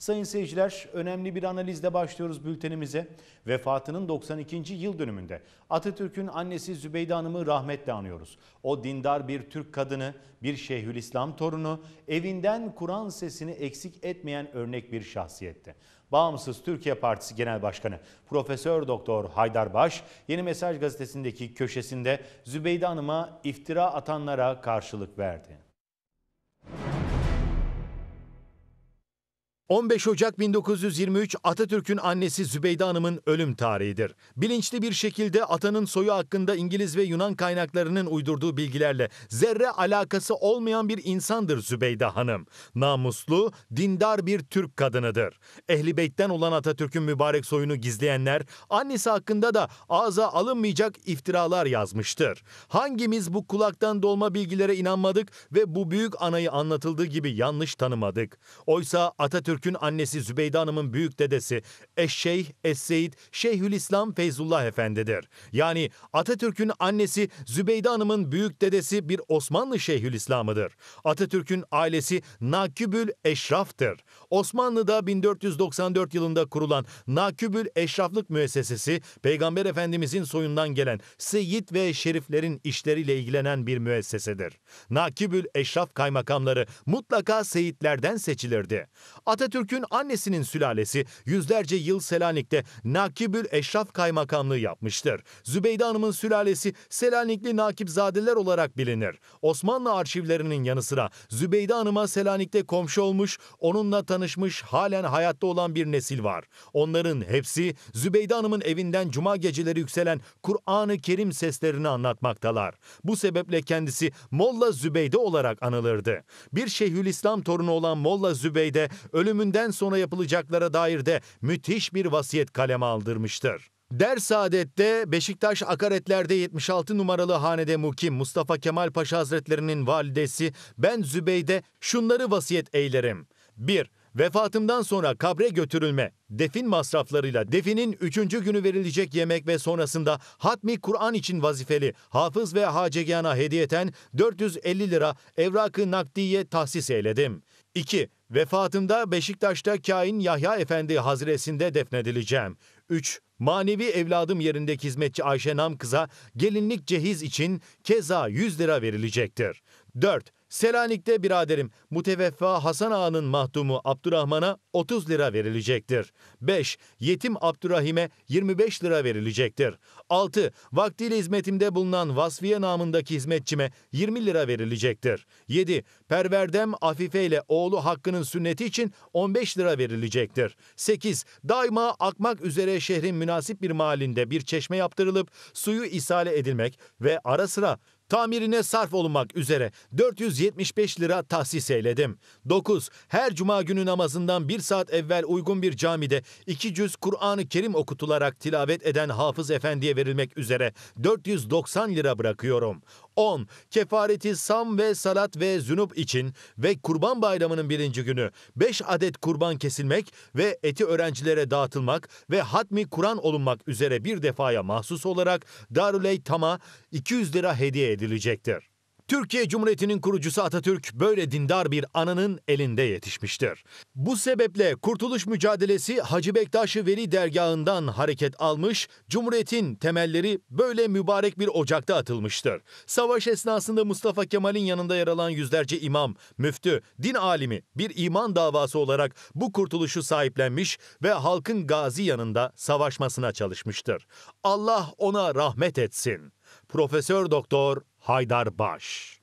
Sayın seyirciler önemli bir analizle başlıyoruz bültenimize. Vefatının 92. yıl dönümünde Atatürk'ün annesi Zübeyde Hanım'ı rahmetle anıyoruz. O dindar bir Türk kadını, bir Şeyhülislam torunu, evinden Kur'an sesini eksik etmeyen örnek bir şahsiyetti. Bağımsız Türkiye Partisi Genel Başkanı Profesör Doktor Haydar Baş, Yeni Mesaj gazetesindeki köşesinde Zübeyde Hanım'a iftira atanlara karşılık verdi. 15 Ocak 1923 Atatürk'ün annesi Zübeyde Hanım'ın ölüm tarihidir. Bilinçli bir şekilde atanın soyu hakkında İngiliz ve Yunan kaynaklarının uydurduğu bilgilerle zerre alakası olmayan bir insandır Zübeyde Hanım. Namuslu, dindar bir Türk kadınıdır. Ehli Beyt'ten olan Atatürk'ün mübarek soyunu gizleyenler annesi hakkında da ağza alınmayacak iftiralar yazmıştır. Hangimiz bu kulaktan dolma bilgilere inanmadık ve bu büyük anayı anlatıldığı gibi yanlış tanımadık. Oysa Atatürk Atatürk'ün annesi Zübeyde Hanım'ın büyük dedesi Eşşeyh Esseid Şeyhülislam Feyzullah Efendi'dir. Yani Atatürk'ün annesi Zübeyde Hanım'ın büyük dedesi bir Osmanlı Şeyhülislam'ıdır. Atatürk'ün ailesi Nakübül Eşraf'tır. Osmanlı'da 1494 yılında kurulan Nakübül Eşraflık Müessesesi Peygamber Efendimizin soyundan gelen seyit ve şeriflerin işleriyle ilgilenen bir müessesedir. Nakübül Eşraf kaymakamları mutlaka seyitlerden seçilirdi. Atatürk Atatürk'ün annesinin sülalesi yüzlerce yıl Selanik'te Nakibül Eşraf Kaymakamlığı yapmıştır. Zübeyde Hanım'ın sülalesi Selanikli Nakipzadeler olarak bilinir. Osmanlı arşivlerinin yanı sıra Zübeyde Hanım'a Selanik'te komşu olmuş, onunla tanışmış, halen hayatta olan bir nesil var. Onların hepsi Zübeyde Hanım'ın evinden cuma geceleri yükselen Kur'an-ı Kerim seslerini anlatmaktalar. Bu sebeple kendisi Molla Zübeyde olarak anılırdı. Bir Şeyhülislam torunu olan Molla Zübeyde ölü ölümünden sonra yapılacaklara dair de müthiş bir vasiyet kaleme aldırmıştır. Der Saadet'te Beşiktaş Akaretler'de 76 numaralı hanede mukim Mustafa Kemal Paşa Hazretlerinin validesi Ben Zübeyde şunları vasiyet eylerim. 1. Vefatımdan sonra kabre götürülme, defin masraflarıyla definin 3. günü verilecek yemek ve sonrasında hatmi Kur'an için vazifeli hafız ve hacegana hediyeten 450 lira evrakı nakdiye tahsis eyledim. 2. Vefatımda Beşiktaş'ta kain Yahya Efendi Hazresi'nde defnedileceğim. 3. Manevi evladım yerindeki hizmetçi Ayşe Nam kıza gelinlik cehiz için keza 100 lira verilecektir. 4. Selanik'te biraderim müteveffa Hasan Ağa'nın mahdumu Abdurrahman'a 30 lira verilecektir. 5. Yetim Abdurrahim'e 25 lira verilecektir. 6. Vaktiyle hizmetimde bulunan Vasfiye namındaki hizmetçime 20 lira verilecektir. 7. Perverdem Afife ile oğlu Hakkı'nın sünneti için 15 lira verilecektir. 8. Daima akmak üzere şehrin münasip bir mahallinde bir çeşme yaptırılıp suyu isale edilmek ve ara sıra Tamirine sarf olunmak üzere 475 lira tahsis eyledim. 9. Her cuma günü namazından bir saat evvel uygun bir camide 200 Kur'an-ı Kerim okutularak tilavet eden Hafız Efendi'ye verilmek üzere 490 lira bırakıyorum. 10. Kefareti sam ve salat ve zünub için ve kurban bayramının birinci günü 5 adet kurban kesilmek ve eti öğrencilere dağıtılmak ve hatmi Kur'an olunmak üzere bir defaya mahsus olarak Darüley Tam'a 200 lira hediye edilecektir. Türkiye Cumhuriyeti'nin kurucusu Atatürk böyle dindar bir ananın elinde yetişmiştir. Bu sebeple kurtuluş mücadelesi Hacı Bektaş-ı Veli dergahından hareket almış, Cumhuriyet'in temelleri böyle mübarek bir ocakta atılmıştır. Savaş esnasında Mustafa Kemal'in yanında yer alan yüzlerce imam, müftü, din alimi bir iman davası olarak bu kurtuluşu sahiplenmiş ve halkın gazi yanında savaşmasına çalışmıştır. Allah ona rahmet etsin. Profesör Doktor Haydar Baş